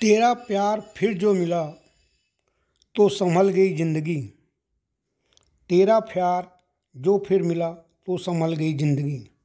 तेरा प्यार फिर जो मिला तो संभल गई ज़िंदगी तेरा प्यार जो फिर मिला तो संभल गई ज़िंदगी